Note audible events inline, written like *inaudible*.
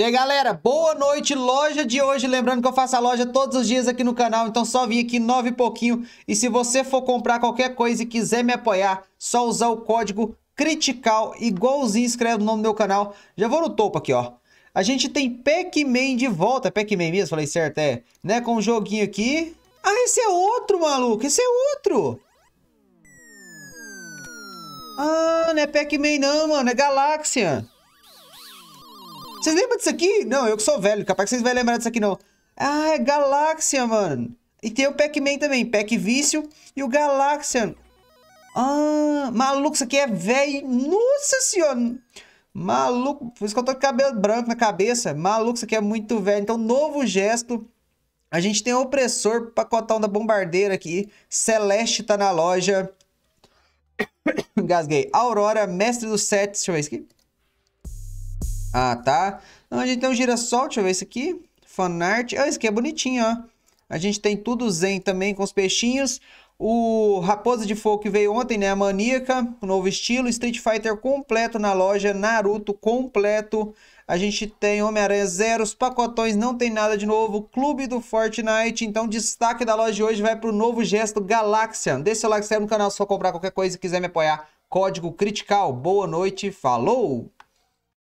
E aí, galera, boa noite, loja de hoje. Lembrando que eu faço a loja todos os dias aqui no canal, então só vim aqui nove e pouquinho. E se você for comprar qualquer coisa e quiser me apoiar, só usar o código CRITICAL, igualzinho escreve o nome do meu canal. Já vou no topo aqui, ó. A gente tem Pac-Man de volta, é Pac-Man mesmo? Falei certo, é. Né, com um joguinho aqui. Ah, esse é outro, maluco, esse é outro. Ah, não é Pac-Man não, mano, é Galáxia. Vocês lembram disso aqui? Não, eu que sou velho, capaz que vocês vão lembrar disso aqui não. Ah, é Galáxia, mano. E tem o Pac-Man também, Pac Vício e o galáxia Ah, maluco, isso aqui é velho. Nossa senhora. Maluco, por isso que eu tô com cabelo branco na cabeça. Maluco, isso aqui é muito velho. Então, novo gesto. A gente tem o Opressor, pacotão da Bombardeira aqui. Celeste tá na loja. *coughs* Gasguei. Aurora, Mestre do set Deixa eu ver isso aqui. Ah, tá. A gente tem um girassol? Deixa eu ver isso aqui. Fanart. Ah, esse aqui é bonitinho, ó. A gente tem tudo zen também com os peixinhos. O Raposa de Fogo que veio ontem, né? A Maníaca, novo estilo. Street Fighter completo na loja. Naruto completo. A gente tem Homem-Aranha Zero. Os pacotões não tem nada de novo. Clube do Fortnite. Então, destaque da loja de hoje vai para o novo gesto Galáxia. Deixa seu like, se no canal se for comprar qualquer coisa e quiser me apoiar. Código Critical. Boa noite. Falou!